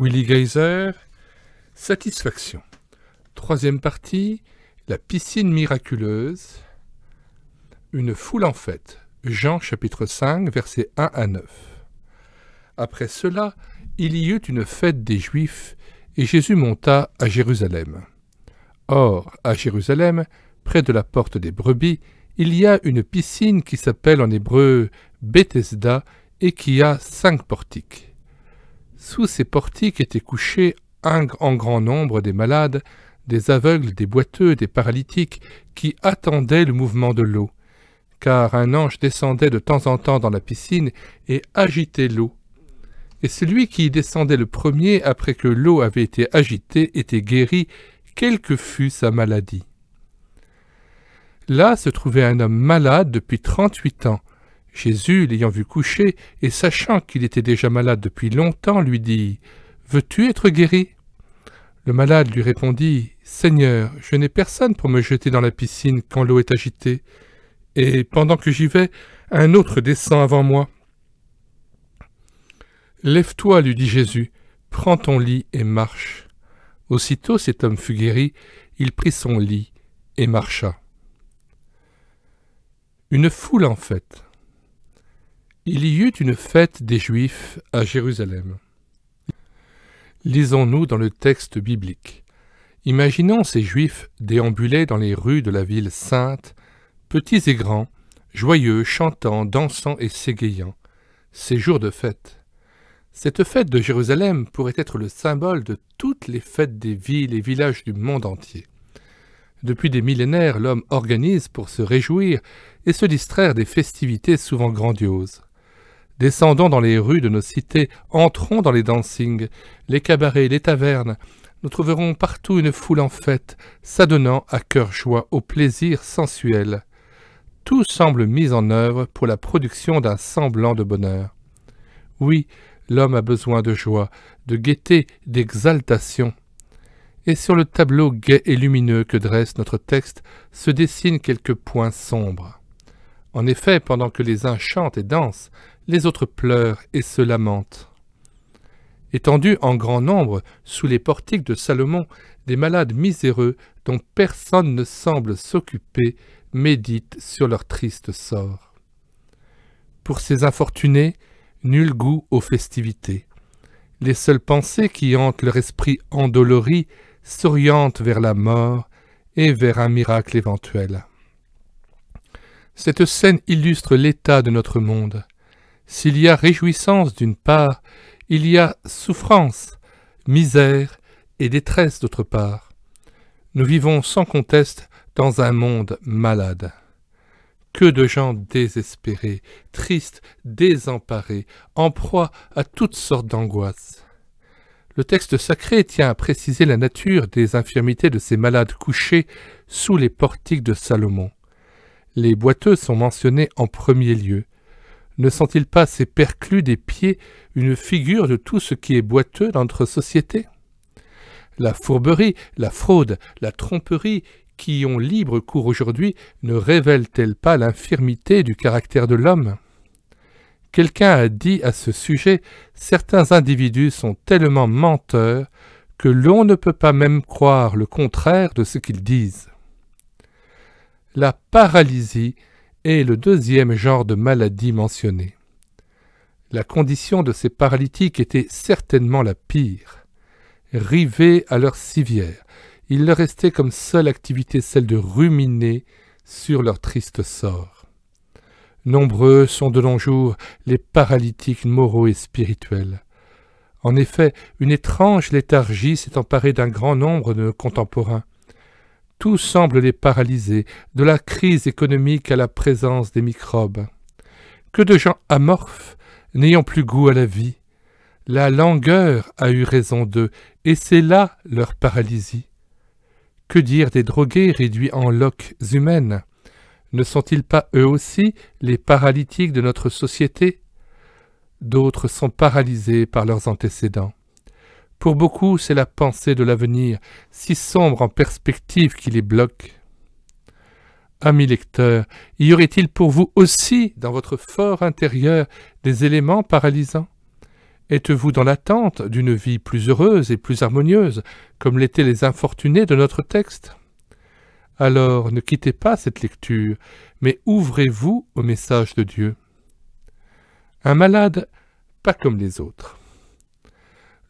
Willy Geyser, Satisfaction. Troisième partie, La piscine miraculeuse, Une foule en fête, Jean chapitre 5, verset 1 à 9. Après cela, il y eut une fête des Juifs, et Jésus monta à Jérusalem. Or, à Jérusalem, près de la porte des brebis, il y a une piscine qui s'appelle en hébreu Bethesda et qui a cinq portiques. Sous ces portiques étaient couchés un, en grand nombre des malades, des aveugles, des boiteux, des paralytiques, qui attendaient le mouvement de l'eau, car un ange descendait de temps en temps dans la piscine et agitait l'eau. Et celui qui y descendait le premier après que l'eau avait été agitée était guéri, quelle que fût sa maladie. Là se trouvait un homme malade depuis trente-huit ans, Jésus, l'ayant vu coucher et sachant qu'il était déjà malade depuis longtemps, lui dit Veux-tu être guéri Le malade lui répondit Seigneur, je n'ai personne pour me jeter dans la piscine quand l'eau est agitée, et pendant que j'y vais, un autre descend avant moi. Lève-toi, lui dit Jésus, prends ton lit et marche. Aussitôt cet homme fut guéri, il prit son lit et marcha. Une foule en fait il y eut une fête des Juifs à Jérusalem. Lisons-nous dans le texte biblique. Imaginons ces Juifs déambuler dans les rues de la ville sainte, petits et grands, joyeux, chantant, dansant et s'égayant. Ces jours de fête. Cette fête de Jérusalem pourrait être le symbole de toutes les fêtes des villes et villages du monde entier. Depuis des millénaires, l'homme organise pour se réjouir et se distraire des festivités souvent grandioses. Descendons dans les rues de nos cités, entrons dans les dancings, les cabarets, les tavernes. Nous trouverons partout une foule en fête, s'adonnant à cœur joie au plaisir sensuel. Tout semble mis en œuvre pour la production d'un semblant de bonheur. Oui, l'homme a besoin de joie, de gaieté, d'exaltation. Et sur le tableau gai et lumineux que dresse notre texte se dessinent quelques points sombres. En effet, pendant que les uns chantent et dansent, les autres pleurent et se lamentent. Étendus en grand nombre sous les portiques de Salomon, des malades miséreux dont personne ne semble s'occuper méditent sur leur triste sort. Pour ces infortunés, nul goût aux festivités. Les seules pensées qui hantent leur esprit endolori s'orientent vers la mort et vers un miracle éventuel. Cette scène illustre l'état de notre monde. S'il y a réjouissance d'une part, il y a souffrance, misère et détresse d'autre part. Nous vivons sans conteste dans un monde malade. Que de gens désespérés, tristes, désemparés, en proie à toutes sortes d'angoisses. Le texte sacré tient à préciser la nature des infirmités de ces malades couchés sous les portiques de Salomon. Les boiteux sont mentionnés en premier lieu ne sont-ils pas ces perclus des pieds une figure de tout ce qui est boiteux dans notre société La fourberie, la fraude, la tromperie qui ont libre cours aujourd'hui ne révèlent-elles pas l'infirmité du caractère de l'homme Quelqu'un a dit à ce sujet certains individus sont tellement menteurs que l'on ne peut pas même croire le contraire de ce qu'ils disent. La paralysie et le deuxième genre de maladie mentionné. La condition de ces paralytiques était certainement la pire. Rivés à leur civière, il leur restait comme seule activité celle de ruminer sur leur triste sort. Nombreux sont de longs jours les paralytiques moraux et spirituels. En effet, une étrange léthargie s'est emparée d'un grand nombre de contemporains. Tout semble les paralyser, de la crise économique à la présence des microbes. Que de gens amorphes, n'ayant plus goût à la vie. La langueur a eu raison d'eux, et c'est là leur paralysie. Que dire des drogués réduits en loques humaines Ne sont-ils pas eux aussi les paralytiques de notre société D'autres sont paralysés par leurs antécédents. Pour beaucoup, c'est la pensée de l'avenir, si sombre en perspective, qui les bloque. Amis lecteurs, y aurait-il pour vous aussi, dans votre fort intérieur, des éléments paralysants Êtes-vous dans l'attente d'une vie plus heureuse et plus harmonieuse, comme l'étaient les infortunés de notre texte Alors ne quittez pas cette lecture, mais ouvrez-vous au message de Dieu. Un malade, pas comme les autres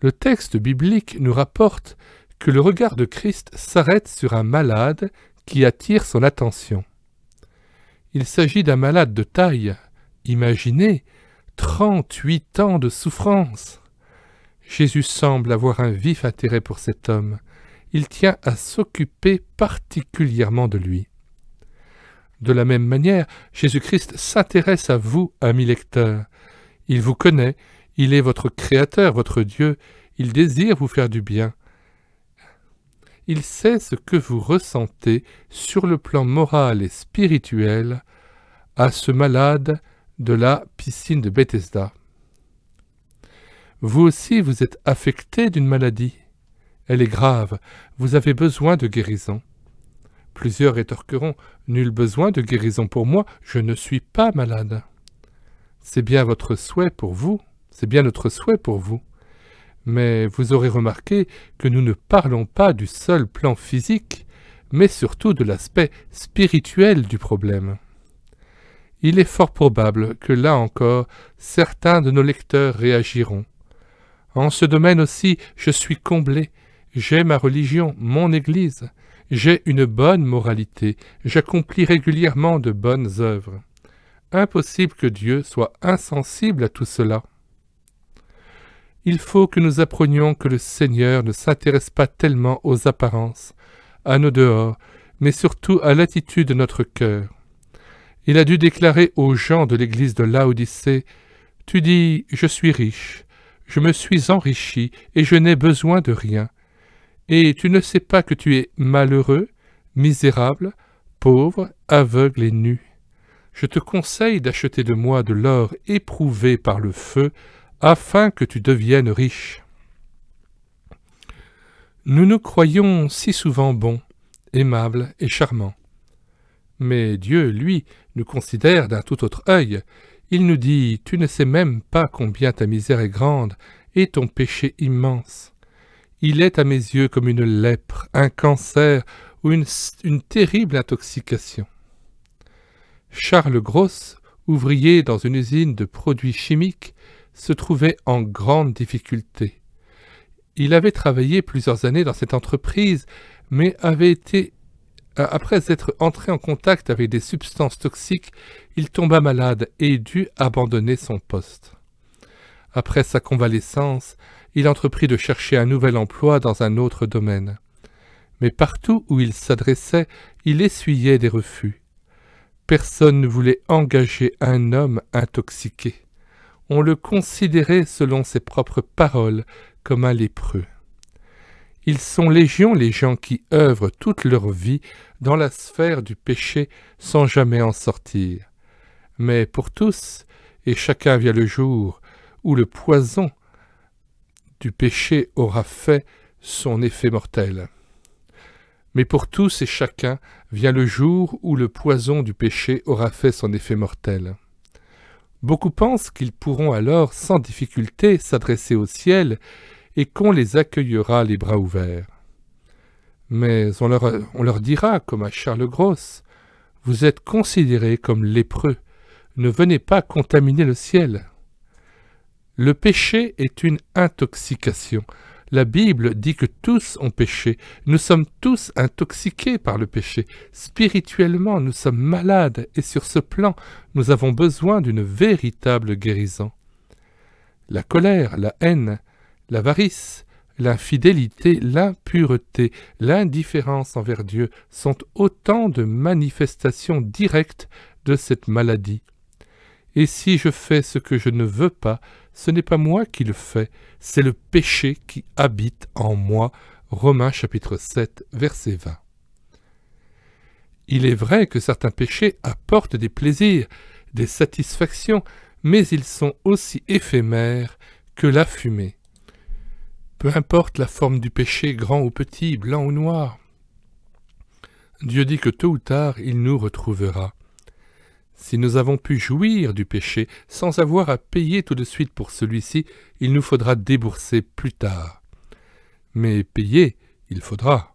le texte biblique nous rapporte que le regard de Christ s'arrête sur un malade qui attire son attention. Il s'agit d'un malade de taille. Imaginez, 38 ans de souffrance. Jésus semble avoir un vif intérêt pour cet homme. Il tient à s'occuper particulièrement de lui. De la même manière, Jésus-Christ s'intéresse à vous, amis lecteurs. Il vous connaît il est votre Créateur, votre Dieu, il désire vous faire du bien. Il sait ce que vous ressentez sur le plan moral et spirituel à ce malade de la piscine de Bethesda. Vous aussi vous êtes affecté d'une maladie. Elle est grave, vous avez besoin de guérison. Plusieurs rétorqueront Nul besoin de guérison pour moi, je ne suis pas malade. C'est bien votre souhait pour vous. C'est bien notre souhait pour vous. Mais vous aurez remarqué que nous ne parlons pas du seul plan physique, mais surtout de l'aspect spirituel du problème. Il est fort probable que là encore certains de nos lecteurs réagiront. En ce domaine aussi je suis comblé, j'ai ma religion, mon Église, j'ai une bonne moralité, j'accomplis régulièrement de bonnes œuvres. Impossible que Dieu soit insensible à tout cela il faut que nous apprenions que le Seigneur ne s'intéresse pas tellement aux apparences, à nos dehors, mais surtout à l'attitude de notre cœur. Il a dû déclarer aux gens de l'église de Laodicée Tu dis, je suis riche, je me suis enrichi et je n'ai besoin de rien. Et tu ne sais pas que tu es malheureux, misérable, pauvre, aveugle et nu. Je te conseille d'acheter de moi de l'or éprouvé par le feu, afin que tu deviennes riche. Nous nous croyons si souvent bons, aimables et charmants. Mais Dieu, lui, nous considère d'un tout autre œil. Il nous dit Tu ne sais même pas combien ta misère est grande et ton péché immense. Il est à mes yeux comme une lèpre, un cancer ou une, terrible intoxication. Charles Gross, ouvrier dans une usine de produits chimiques, se trouvait en grande difficulté. Il avait travaillé plusieurs années dans cette entreprise, mais avait été euh, après être entré en contact avec des substances toxiques, il tomba malade et dut abandonner son poste. Après sa convalescence, il entreprit de chercher un nouvel emploi dans un autre domaine. Mais partout où il s'adressait, il essuyait des refus. Personne ne voulait engager un homme intoxiqué on le considérait, selon ses propres paroles, comme un lépreux. Ils sont légions, les gens qui œuvrent toute leur vie dans la sphère du péché sans jamais en sortir. Mais pour tous, et chacun vient le jour où le poison du péché aura fait son effet mortel. Mais pour tous et chacun vient le jour où le poison du péché aura fait son effet mortel. Beaucoup pensent qu'ils pourront alors sans difficulté s'adresser au ciel et qu'on les accueillera les bras ouverts. Mais on leur, dira, comme à Charles Grosse, Vous êtes considérés comme lépreux, ne venez pas contaminer le ciel. Le péché est une intoxication, la Bible dit que tous ont péché. Nous sommes tous intoxiqués par le péché. Spirituellement, nous sommes malades et sur ce plan, nous avons besoin d'une véritable guérison. La colère, la haine, l'avarice, l'infidélité, l'impureté, l'indifférence envers Dieu sont autant de manifestations directes de cette maladie. Et si je fais ce que je ne veux pas, ce n'est pas moi qui le fais, c'est le péché qui habite en moi. Romains chapitre 7, verset 20. Il est vrai que certains péchés apportent des plaisirs, des satisfactions, mais ils sont aussi éphémères que la fumée. Peu importe la forme du péché, grand ou petit, blanc ou noir, Dieu dit que tôt ou tard il nous retrouvera. Si nous avons pu jouir du péché sans avoir à payer tout de suite pour celui-ci, il nous faudra débourser plus tard. Mais payer, il faudra.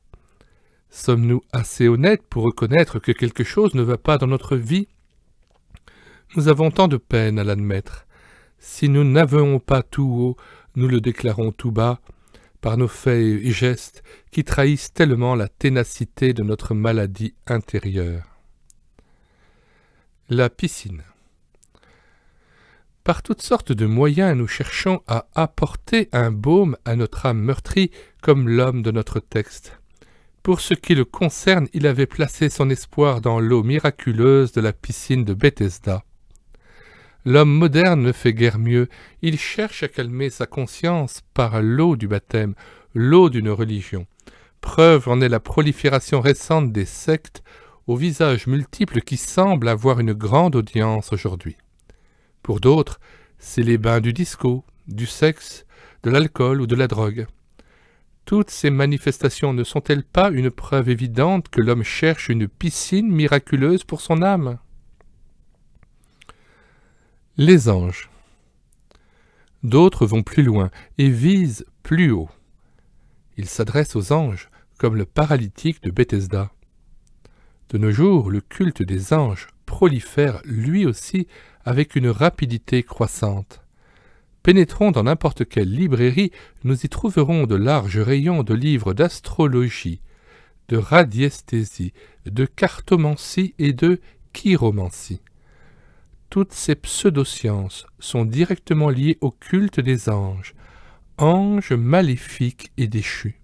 Sommes-nous assez honnêtes pour reconnaître que quelque chose ne va pas dans notre vie Nous avons tant de peine à l'admettre. Si nous n'avons pas tout haut, nous le déclarons tout bas, par nos faits et gestes qui trahissent tellement la ténacité de notre maladie intérieure. La piscine. Par toutes sortes de moyens, nous cherchons à apporter un baume à notre âme meurtrie, comme l'homme de notre texte. Pour ce qui le concerne, il avait placé son espoir dans l'eau miraculeuse de la piscine de Bethesda. L'homme moderne ne fait guère mieux, il cherche à calmer sa conscience par l'eau du baptême, l'eau d'une religion. Preuve en est la prolifération récente des sectes aux visages multiples qui semblent avoir une grande audience aujourd'hui. Pour d'autres, c'est les bains du disco, du sexe, de l'alcool ou de la drogue. Toutes ces manifestations ne sont-elles pas une preuve évidente que l'homme cherche une piscine miraculeuse pour son âme Les anges. D'autres vont plus loin et visent plus haut. Ils s'adressent aux anges, comme le paralytique de Bethesda. De nos jours, le culte des anges prolifère lui aussi avec une rapidité croissante. Pénétrons dans n'importe quelle librairie, nous y trouverons de larges rayons de livres d'astrologie, de radiesthésie, de cartomancie et de chiromancie. Toutes ces pseudosciences sont directement liées au culte des anges, anges maléfiques et déchus.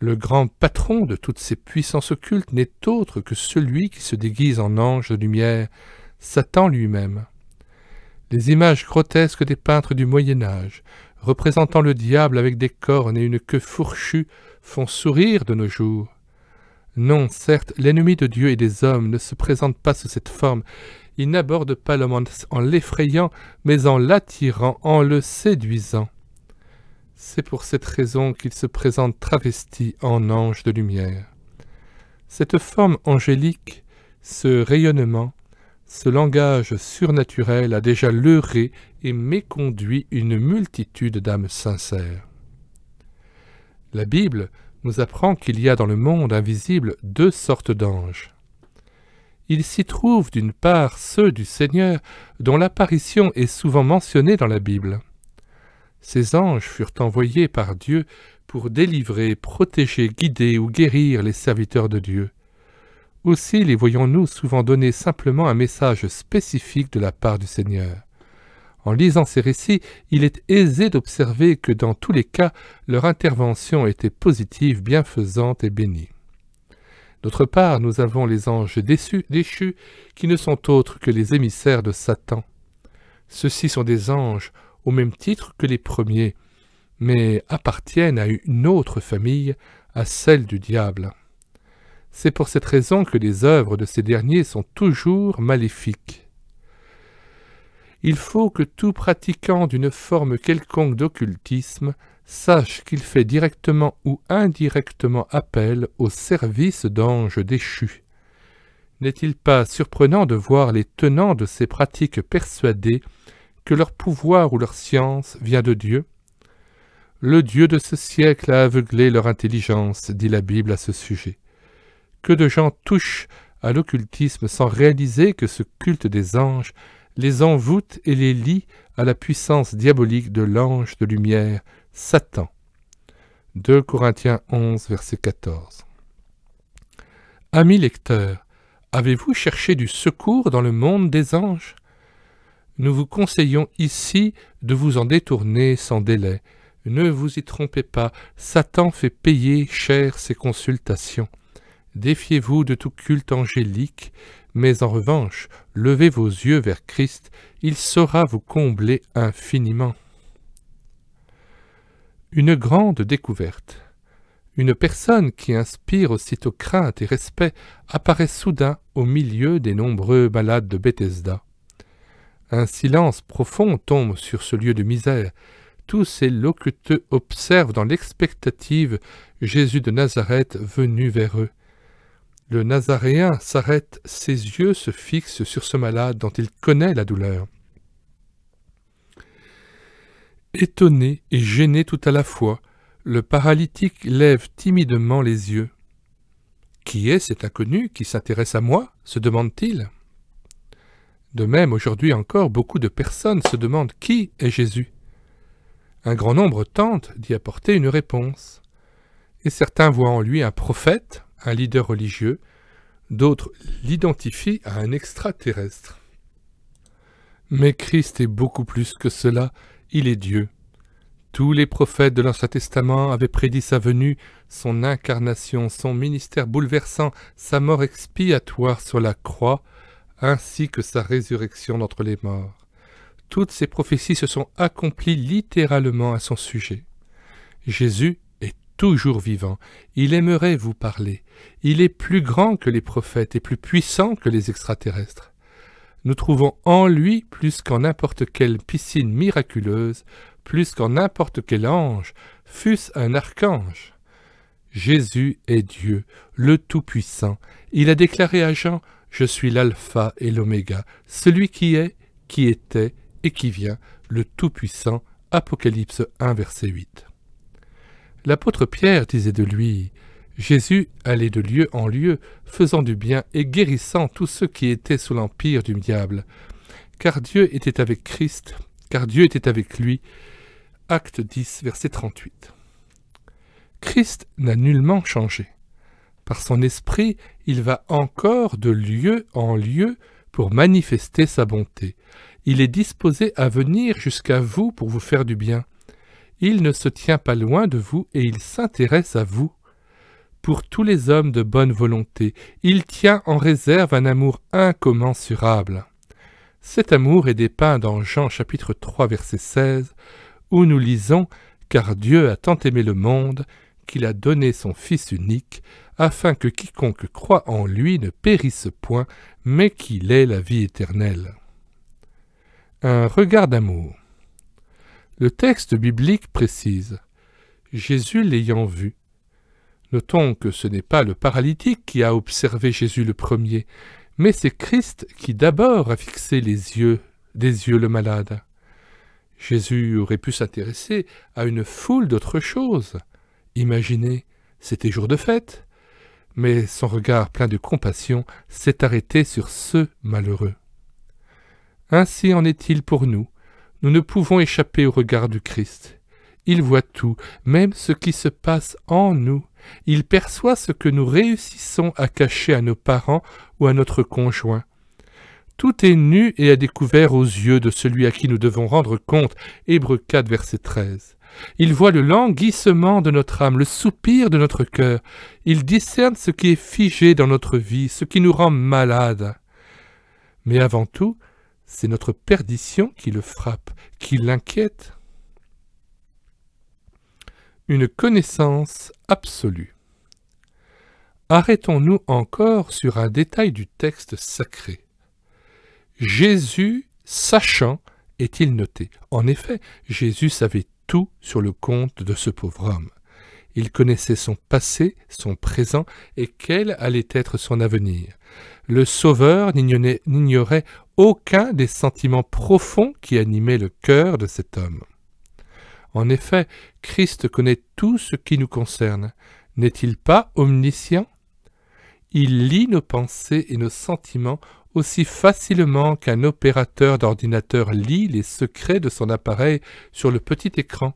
Le grand patron de toutes ces puissances occultes n'est autre que celui qui se déguise en ange de lumière, Satan lui-même. Les images grotesques des peintres du Moyen Âge, représentant le diable avec des cornes et une queue fourchue, font sourire de nos jours. Non, certes, l'ennemi de Dieu et des hommes ne se présente pas sous cette forme. Il n'aborde pas l'homme en l'effrayant, mais en l'attirant, en le séduisant. C'est pour cette raison qu'il se présente travesti en ange de lumière. Cette forme angélique, ce rayonnement, ce langage surnaturel a déjà leurré et méconduit une multitude d'âmes sincères. La Bible nous apprend qu'il y a dans le monde invisible deux sortes d'anges. Il s'y trouve d'une part ceux du Seigneur dont l'apparition est souvent mentionnée dans la Bible. Ces anges furent envoyés par Dieu pour délivrer, protéger, guider ou guérir les serviteurs de Dieu. Aussi les voyons-nous souvent donner simplement un message spécifique de la part du Seigneur. En lisant ces récits, il est aisé d'observer que dans tous les cas, leur intervention était positive, bienfaisante et bénie. D'autre part, nous avons les anges déchus, qui ne sont autres que les émissaires de Satan. Ceux-ci sont des anges au même titre que les premiers, mais appartiennent à une autre famille, à celle du diable. C'est pour cette raison que les œuvres de ces derniers sont toujours maléfiques. Il faut que tout pratiquant d'une forme quelconque d'occultisme sache qu'il fait directement ou indirectement appel au service d'anges déchus. N'est-il pas surprenant de voir les tenants de ces pratiques persuadés que leur pouvoir ou leur science vient de Dieu. Le Dieu de ce siècle a aveuglé leur intelligence, dit la Bible à ce sujet. Que de gens touchent à l'occultisme sans réaliser que ce culte des anges les envoûte et les lie à la puissance diabolique de l'ange de lumière, Satan. 2 Corinthiens 11, verset 14. Amis lecteurs, avez-vous cherché du secours dans le monde des anges nous vous conseillons ici de vous en détourner sans délai. Ne vous y trompez pas, Satan fait payer cher ses consultations. Défiez-vous de tout culte angélique, mais en revanche, levez vos yeux vers Christ, il saura vous combler infiniment. Une grande découverte. Une personne qui inspire aussitôt crainte et respect apparaît soudain au milieu des nombreux malades de Bethesda. Un silence profond tombe sur ce lieu de misère. Tous ces locuteux observent dans l'expectative Jésus de Nazareth venu vers eux. Le Nazaréen s'arrête, ses yeux se fixent sur ce malade dont il connaît la douleur. Étonné et gêné tout à la fois, le paralytique lève timidement les yeux. Qui est cet inconnu qui s'intéresse à moi se demande-t-il. De même, aujourd'hui encore, beaucoup de personnes se demandent qui est Jésus. Un grand nombre tentent d'y apporter une réponse, et certains voient en lui un prophète, un leader religieux, d'autres l'identifient à un extraterrestre. Mais Christ est beaucoup plus que cela, il est Dieu. Tous les prophètes de l'Ancien Testament avaient prédit sa venue, son incarnation, son ministère bouleversant, sa mort expiatoire sur la croix, ainsi que sa résurrection d'entre les morts. Toutes ces prophéties se sont accomplies littéralement à son sujet. Jésus est toujours vivant, il aimerait vous parler, il est plus grand que les prophètes et plus puissant que les extraterrestres. Nous trouvons en lui plus qu'en n'importe quelle piscine miraculeuse, plus qu'en n'importe quel ange, fût-ce un archange. Jésus est Dieu, le Tout-Puissant. Il a déclaré à Jean je suis l'alpha et l'oméga, celui qui est, qui était et qui vient, le Tout-Puissant. Apocalypse 1, verset 8. L'apôtre Pierre disait de lui Jésus allait de lieu en lieu, faisant du bien et guérissant tous ceux qui étaient sous l'empire du diable. Car Dieu était avec Christ, car Dieu était avec lui. Acte 10, verset 38. Christ n'a nullement changé. Par son esprit, il va encore de lieu en lieu pour manifester sa bonté. Il est disposé à venir jusqu'à vous pour vous faire du bien. Il ne se tient pas loin de vous et il s'intéresse à vous. Pour tous les hommes de bonne volonté, il tient en réserve un amour incommensurable. Cet amour est dépeint dans Jean chapitre 3 verset 16, où nous lisons « Car Dieu a tant aimé le monde, qu'il a donné son Fils unique, afin que quiconque croit en lui ne périsse point, mais qu'il ait la vie éternelle. Un regard d'amour. Le texte biblique précise Jésus l'ayant vu. Notons que ce n'est pas le paralytique qui a observé Jésus le premier, mais c'est Christ qui d'abord a fixé les yeux des yeux le malade. Jésus aurait pu s'intéresser à une foule d'autres choses. Imaginez, c'était jour de fête, mais son regard plein de compassion s'est arrêté sur ce malheureux. Ainsi en est-il pour nous. Nous ne pouvons échapper au regard du Christ. Il voit tout, même ce qui se passe en nous. Il perçoit ce que nous réussissons à cacher à nos parents ou à notre conjoint. Tout est nu et à découvert aux yeux de celui à qui nous devons rendre compte. Hébreu 4, verset 13. Il voit le languissement de notre âme, le soupir de notre cœur. Il discerne ce qui est figé dans notre vie, ce qui nous rend malades. Mais avant tout, c'est notre perdition qui le frappe, qui l'inquiète. Une connaissance absolue. Arrêtons-nous encore sur un détail du texte sacré. Jésus, sachant, est-il noté En effet, Jésus savait tout sur le compte de ce pauvre homme. Il connaissait son passé, son présent, et quel allait être son avenir. Le Sauveur n'ignorait aucun des sentiments profonds qui animaient le cœur de cet homme. En effet, Christ connaît tout ce qui nous concerne. N'est-il pas omniscient Il lit nos pensées et nos sentiments aussi facilement qu'un opérateur d'ordinateur lit les secrets de son appareil sur le petit écran.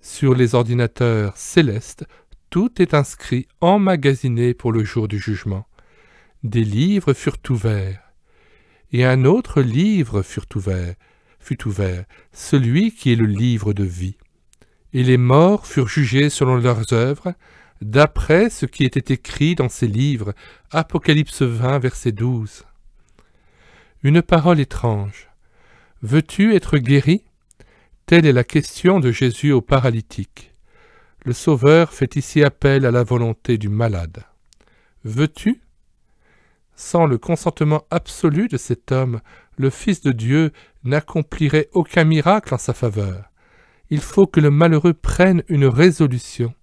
Sur les ordinateurs célestes, tout est inscrit, emmagasiné pour le jour du jugement. Des livres furent ouverts. Et un autre livre furent ouvert, fut ouvert, celui qui est le livre de vie. Et les morts furent jugés selon leurs œuvres, d'après ce qui était écrit dans ces livres. Apocalypse 20, verset 12. Une parole étrange. Veux-tu être guéri Telle est la question de Jésus au paralytique. Le Sauveur fait ici appel à la volonté du malade. Veux-tu Sans le consentement absolu de cet homme, le Fils de Dieu n'accomplirait aucun miracle en sa faveur. Il faut que le malheureux prenne une résolution.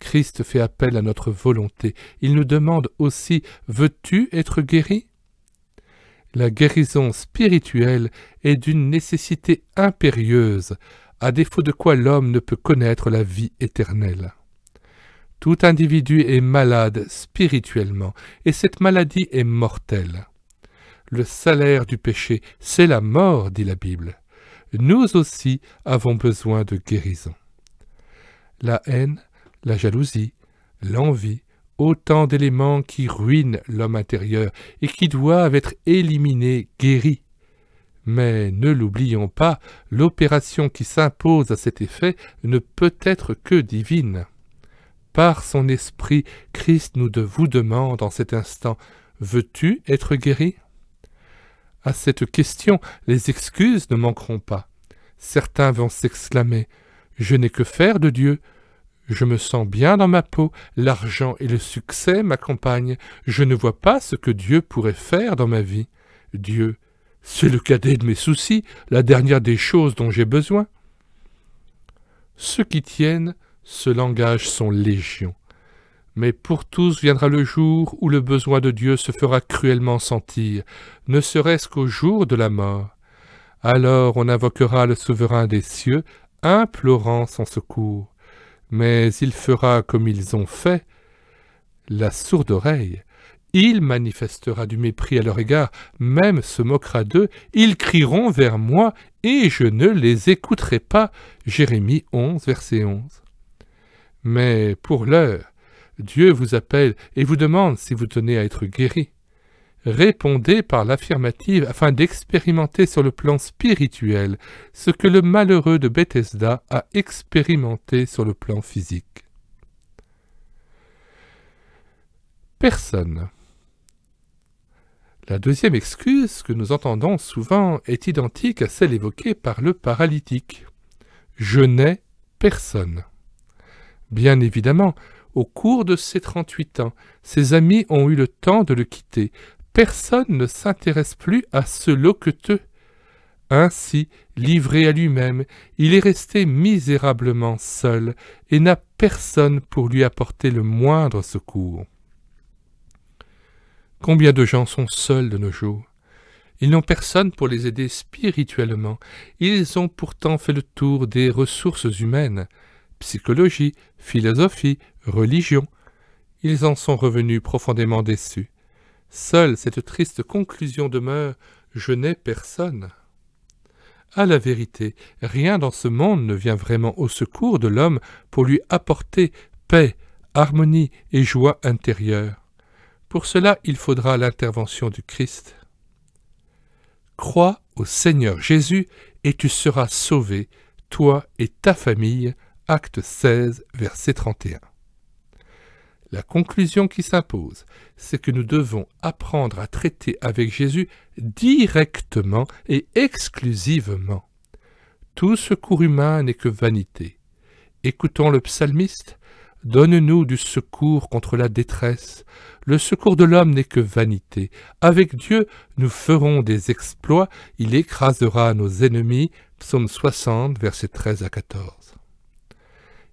Christ fait appel à notre volonté. Il nous demande aussi Veux-tu être guéri la guérison spirituelle est d'une nécessité impérieuse, à défaut de quoi l'homme ne peut connaître la vie éternelle. Tout individu est malade spirituellement, et cette maladie est mortelle. Le salaire du péché, c'est la mort, dit la Bible. Nous aussi avons besoin de guérison. La haine, la jalousie, l'envie, autant d'éléments qui ruinent l'homme intérieur et qui doivent être éliminés, guéris. Mais ne l'oublions pas, l'opération qui s'impose à cet effet ne peut être que divine. Par son esprit, Christ nous vous demande en cet instant Veux-tu être guéri À cette question, les excuses ne manqueront pas. Certains vont s'exclamer Je n'ai que faire de Dieu, je me sens bien dans ma peau, l'argent et le succès m'accompagnent, je ne vois pas ce que Dieu pourrait faire dans ma vie. Dieu, c'est le cadet de mes soucis, la dernière des choses dont j'ai besoin. Ceux qui tiennent ce langage sont légions. Mais pour tous viendra le jour où le besoin de Dieu se fera cruellement sentir, ne serait-ce qu'au jour de la mort. Alors on invoquera le souverain des cieux, implorant son secours mais il fera comme ils ont fait la sourde oreille. Il manifestera du mépris à leur égard, même se moquera d'eux, ils crieront vers moi, et je ne les écouterai pas. Jérémie 11, verset 11. Mais pour l'heure, Dieu vous appelle et vous demande si vous tenez à être guéri répondez par l'affirmative afin d'expérimenter sur le plan spirituel ce que le malheureux de Bethesda a expérimenté sur le plan physique. Personne. La deuxième excuse que nous entendons souvent est identique à celle évoquée par le paralytique. Je n'ai personne. Bien évidemment, au cours de ses 38 ans, ses amis ont eu le temps de le quitter, personne ne s'intéresse plus à ce loqueteux. Ainsi, livré à lui-même, il est resté misérablement seul et n'a personne pour lui apporter le moindre secours. Combien de gens sont seuls de nos jours Ils n'ont personne pour les aider spirituellement. Ils ont pourtant fait le tour des ressources humaines, psychologie, philosophie, religion. Ils en sont revenus profondément déçus. Seule cette triste conclusion demeure Je n'ai personne. À la vérité, rien dans ce monde ne vient vraiment au secours de l'homme pour lui apporter paix, harmonie et joie intérieure. Pour cela, il faudra l'intervention du Christ. Crois au Seigneur Jésus et tu seras sauvé, toi et ta famille. Acte 16, verset 31. La conclusion qui s'impose, c'est que nous devons apprendre à traiter avec Jésus directement et exclusivement. Tout secours humain n'est que vanité. Écoutons le psalmiste. Donne-nous du secours contre la détresse. Le secours de l'homme n'est que vanité. Avec Dieu, nous ferons des exploits. Il écrasera nos ennemis. Psaume 60, versets 13 à 14.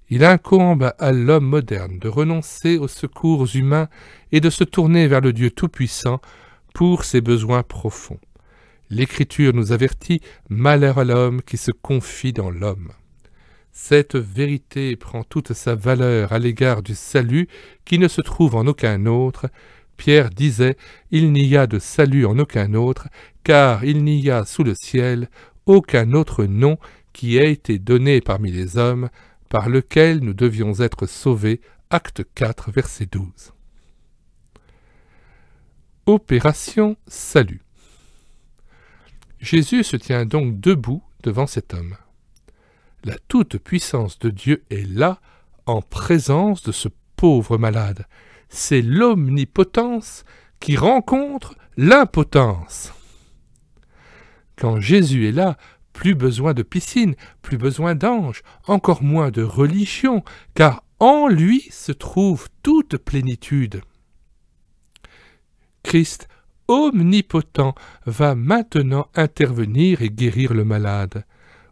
Il incombe à l'homme moderne de renoncer aux secours humains et de se tourner vers le Dieu Tout-Puissant pour ses besoins profonds. L'Écriture nous avertit Malheur à l'homme qui se confie dans l'homme. Cette vérité prend toute sa valeur à l'égard du salut qui ne se trouve en aucun autre. Pierre disait Il n'y a de salut en aucun autre, car il n'y a sous le ciel aucun autre nom qui ait été donné parmi les hommes par lequel nous devions être sauvés, acte 4, verset 12. Opération salut. Jésus se tient donc debout devant cet homme. La toute-puissance de Dieu est là, en présence de ce pauvre malade. C'est l'omnipotence qui rencontre l'impotence. Quand Jésus est là, plus besoin de piscine, plus besoin d'ange, encore moins de religion, car en lui se trouve toute plénitude. Christ, omnipotent, va maintenant intervenir et guérir le malade.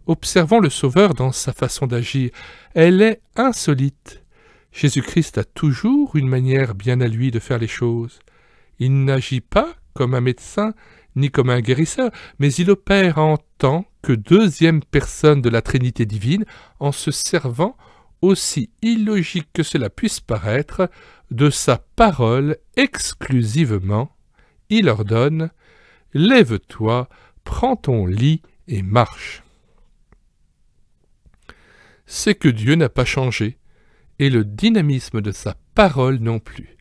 Observons le Sauveur dans sa façon d'agir. Elle est insolite. Jésus-Christ a toujours une manière bien à lui de faire les choses. Il n'agit pas comme un médecin, ni comme un guérisseur, mais il opère en temps que deuxième personne de la Trinité divine en se servant, aussi illogique que cela puisse paraître, de sa parole exclusivement. Il ordonne Lève-toi, prends ton lit et marche. C'est que Dieu n'a pas changé, et le dynamisme de sa parole non plus.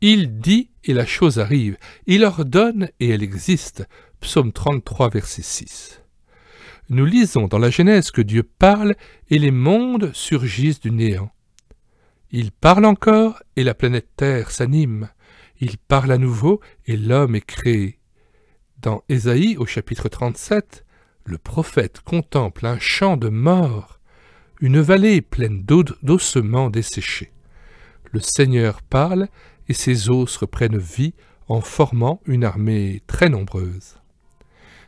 Il dit et la chose arrive, il ordonne et elle existe. Psaume 33, verset 6 nous lisons dans la Genèse que Dieu parle et les mondes surgissent du néant. Il parle encore et la planète Terre s'anime. Il parle à nouveau et l'homme est créé. Dans Ésaïe au chapitre 37, le prophète contemple un champ de mort, une vallée pleine d'ossements desséchés. Le Seigneur parle et ses os reprennent vie en formant une armée très nombreuse.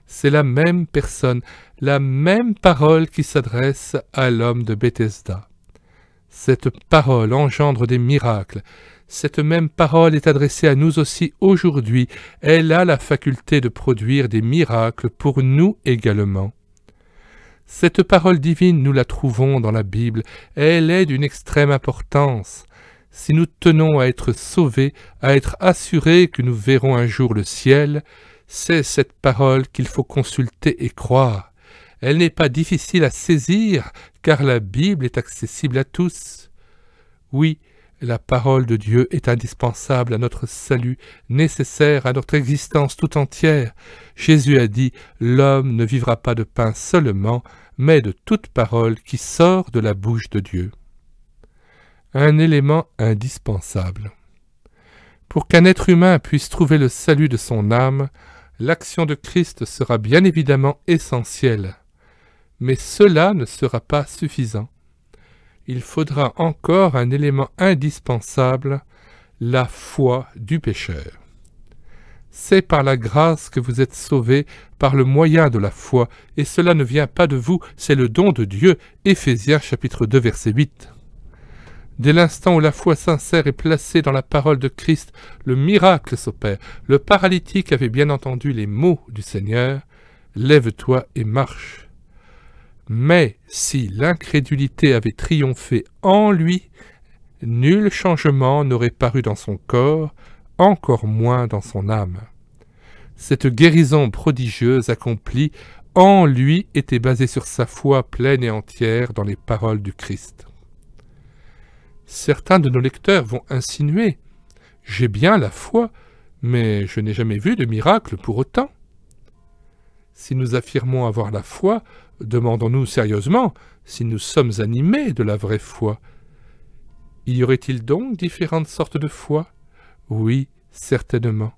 C'est la même personne, la même parole qui s'adresse à l'homme de Bethesda. Cette parole engendre des miracles. Cette même parole est adressée à nous aussi aujourd'hui. Elle a la faculté de produire des miracles pour nous également. Cette parole divine, nous la trouvons dans la Bible. Elle est d'une extrême importance. Si nous tenons à être sauvés, à être assurés que nous verrons un jour le ciel, c'est cette parole qu'il faut consulter et croire. Elle n'est pas difficile à saisir, car la Bible est accessible à tous. Oui, la parole de Dieu est indispensable à notre salut, nécessaire à notre existence tout entière. Jésus a dit, L'homme ne vivra pas de pain seulement, mais de toute parole qui sort de la bouche de Dieu. Un élément indispensable. Pour qu'un être humain puisse trouver le salut de son âme, l'action de Christ sera bien évidemment essentielle mais cela ne sera pas suffisant. Il faudra encore un élément indispensable, la foi du pécheur. C'est par la grâce que vous êtes sauvés, par le moyen de la foi, et cela ne vient pas de vous, c'est le don de Dieu. Éphésiens chapitre 2 verset 8. Dès l'instant où la foi sincère est placée dans la parole de Christ, le miracle s'opère. Le paralytique avait bien entendu les mots du Seigneur. Lève-toi et marche. Mais si l'incrédulité avait triomphé en lui, nul changement n'aurait paru dans son corps, encore moins dans son âme. Cette guérison prodigieuse accomplie en lui était basée sur sa foi pleine et entière dans les paroles du Christ. Certains de nos lecteurs vont insinuer J'ai bien la foi, mais je n'ai jamais vu de miracle pour autant. Si nous affirmons avoir la foi, Demandons-nous sérieusement si nous sommes animés de la vraie foi. Y aurait-il donc différentes sortes de foi Oui, certainement.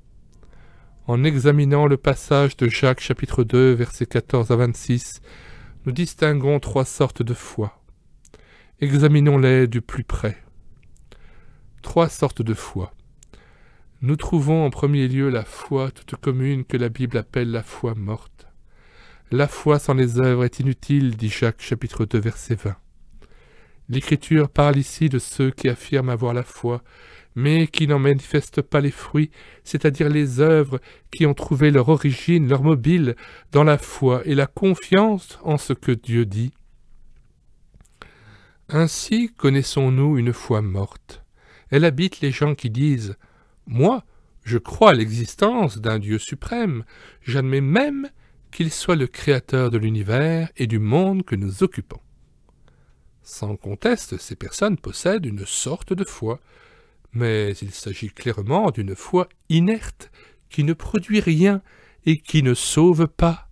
En examinant le passage de Jacques chapitre 2 versets 14 à 26, nous distinguons trois sortes de foi. Examinons-les du plus près. Trois sortes de foi. Nous trouvons en premier lieu la foi toute commune que la Bible appelle la foi morte. La foi sans les œuvres est inutile, dit Jacques chapitre 2 verset 20. L'Écriture parle ici de ceux qui affirment avoir la foi, mais qui n'en manifestent pas les fruits, c'est-à-dire les œuvres qui ont trouvé leur origine, leur mobile, dans la foi et la confiance en ce que Dieu dit. Ainsi connaissons-nous une foi morte. Elle habite les gens qui disent ⁇ Moi, je crois à l'existence d'un Dieu suprême, j'admets même qu'il soit le créateur de l'univers et du monde que nous occupons. Sans conteste, ces personnes possèdent une sorte de foi, mais il s'agit clairement d'une foi inerte, qui ne produit rien et qui ne sauve pas.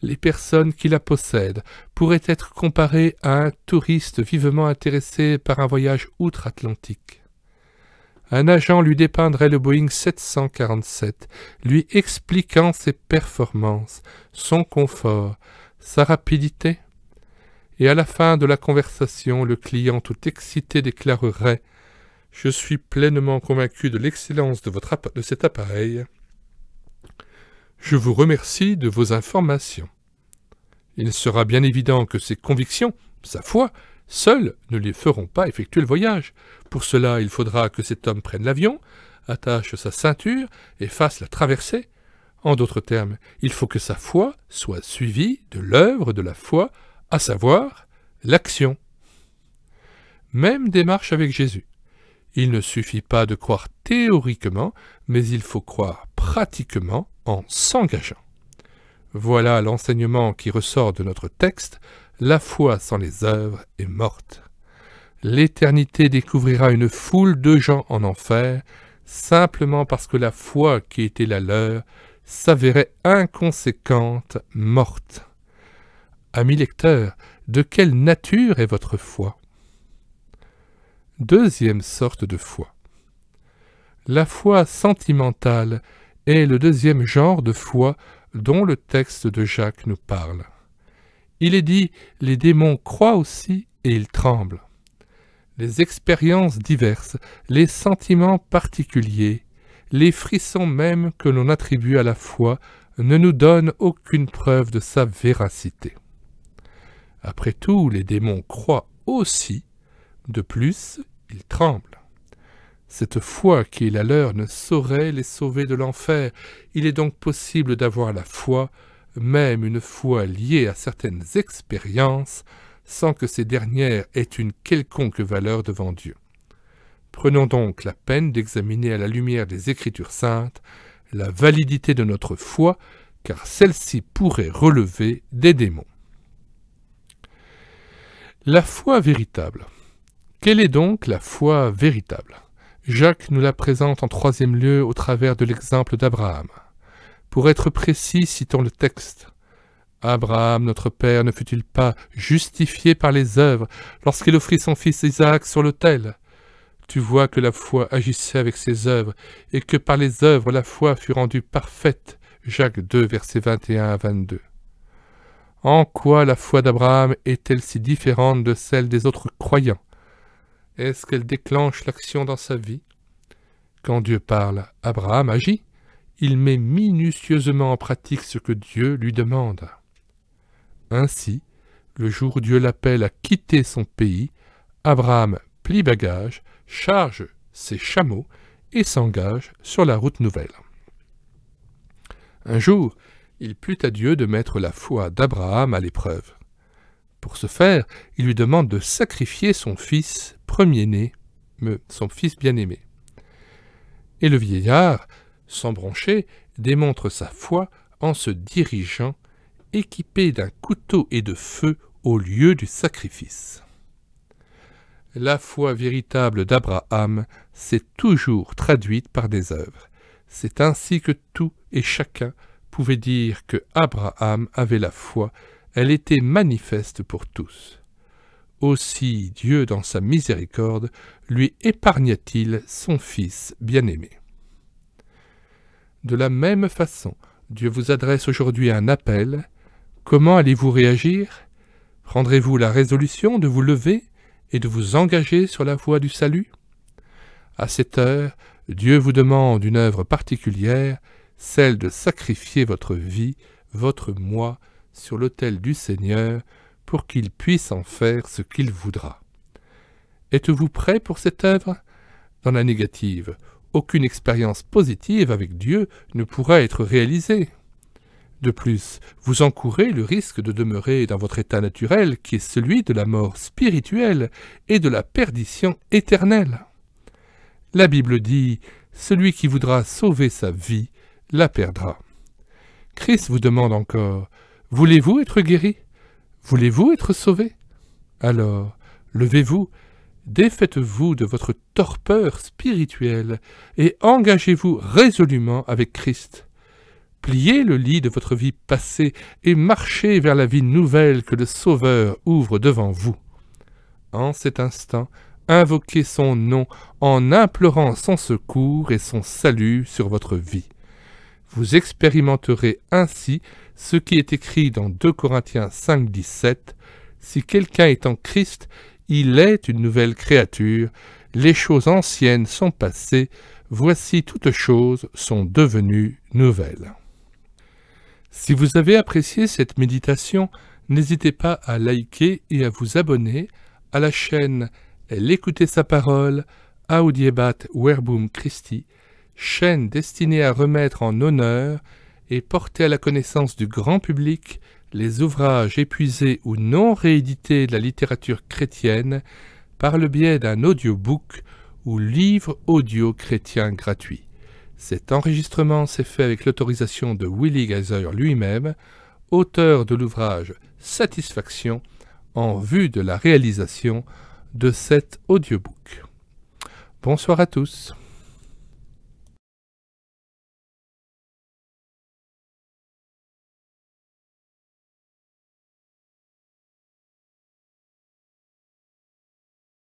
Les personnes qui la possèdent pourraient être comparées à un touriste vivement intéressé par un voyage outre-Atlantique un agent lui dépeindrait le Boeing 747, lui expliquant ses performances, son confort, sa rapidité. Et à la fin de la conversation, le client tout excité déclarerait Je suis pleinement convaincu de l'excellence de, votre de cet appareil. Je vous remercie de vos informations. Il sera bien évident que ses convictions, sa foi, Seuls ne les feront pas effectuer le voyage. Pour cela, il faudra que cet homme prenne l'avion, attache sa ceinture et fasse la traversée. En d'autres termes, il faut que sa foi soit suivie de l'œuvre de la foi, à savoir l'action. Même démarche avec Jésus. Il ne suffit pas de croire théoriquement, mais il faut croire pratiquement en s'engageant. Voilà l'enseignement qui ressort de notre texte la foi sans les œuvres est morte. L'éternité découvrira une foule de gens en enfer, simplement parce que la foi qui était la leur s'avérait inconséquente, morte. Amis lecteurs, de quelle nature est votre foi Deuxième sorte de foi. La foi sentimentale est le deuxième genre de foi dont le texte de Jacques nous parle. Il est dit, les démons croient aussi et ils tremblent. Les expériences diverses, les sentiments particuliers, les frissons même que l'on attribue à la foi ne nous donnent aucune preuve de sa véracité. Après tout, les démons croient aussi, de plus, ils tremblent. Cette foi qui est la leur ne saurait les sauver de l'enfer, il est donc possible d'avoir la foi même une foi liée à certaines expériences, sans que ces dernières aient une quelconque valeur devant Dieu. Prenons donc la peine d'examiner à la lumière des Écritures saintes la validité de notre foi, car celle-ci pourrait relever des démons. La foi véritable. Quelle est donc la foi véritable Jacques nous la présente en troisième lieu au travers de l'exemple d'Abraham. Pour être précis, citons le texte. Abraham, notre père, ne fut-il pas justifié par les œuvres lorsqu'il offrit son fils Isaac sur l'autel Tu vois que la foi agissait avec ses œuvres, et que par les œuvres la foi fut rendue parfaite. Jacques 2, versets 21 à 22. En quoi la foi d'Abraham est-elle si différente de celle des autres croyants Est-ce qu'elle déclenche l'action dans sa vie Quand Dieu parle, Abraham agit il met minutieusement en pratique ce que Dieu lui demande. Ainsi, le jour où Dieu l'appelle à quitter son pays, Abraham plie bagage, charge ses chameaux et s'engage sur la route nouvelle. Un jour, il plut à Dieu de mettre la foi d'Abraham à l'épreuve. Pour ce faire, il lui demande de sacrifier son fils premier-né, son fils bien-aimé. Et le vieillard, sans broncher, démontre sa foi en se dirigeant, équipé d'un couteau et de feu, au lieu du sacrifice. La foi véritable d'Abraham s'est toujours traduite par des œuvres. C'est ainsi que tout et chacun pouvait dire que Abraham avait la foi, elle était manifeste pour tous. Aussi Dieu dans sa miséricorde lui épargna-t-il son fils bien-aimé. De la même façon, Dieu vous adresse aujourd'hui un appel. Comment allez-vous réagir Prendrez-vous la résolution de vous lever et de vous engager sur la voie du salut À cette heure, Dieu vous demande une œuvre particulière, celle de sacrifier votre vie, votre moi, sur l'autel du Seigneur, pour qu'il puisse en faire ce qu'il voudra. Êtes-vous prêt pour cette œuvre Dans la négative, aucune expérience positive avec Dieu ne pourra être réalisée. De plus, vous encourez le risque de demeurer dans votre état naturel qui est celui de la mort spirituelle et de la perdition éternelle. La Bible dit Celui qui voudra sauver sa vie la perdra. Christ vous demande encore Voulez-vous être guéri Voulez-vous être sauvé Alors, levez-vous Défaites-vous de votre torpeur spirituelle et engagez-vous résolument avec Christ. Pliez le lit de votre vie passée et marchez vers la vie nouvelle que le Sauveur ouvre devant vous. En cet instant, invoquez son nom en implorant son secours et son salut sur votre vie. Vous expérimenterez ainsi ce qui est écrit dans 2 Corinthiens 5, 17 Si quelqu'un est en Christ, il est une nouvelle créature, les choses anciennes sont passées, voici toutes choses sont devenues nouvelles. Si vous avez apprécié cette méditation, n'hésitez pas à liker et à vous abonner à la chaîne L'écouter sa parole, Audiebat Werbum Christi, chaîne destinée à remettre en honneur et porter à la connaissance du grand public les ouvrages épuisés ou non réédités de la littérature chrétienne par le biais d'un audiobook ou livre audio chrétien gratuit. Cet enregistrement s'est fait avec l'autorisation de Willy Geyser lui-même, auteur de l'ouvrage Satisfaction en vue de la réalisation de cet audiobook. Bonsoir à tous.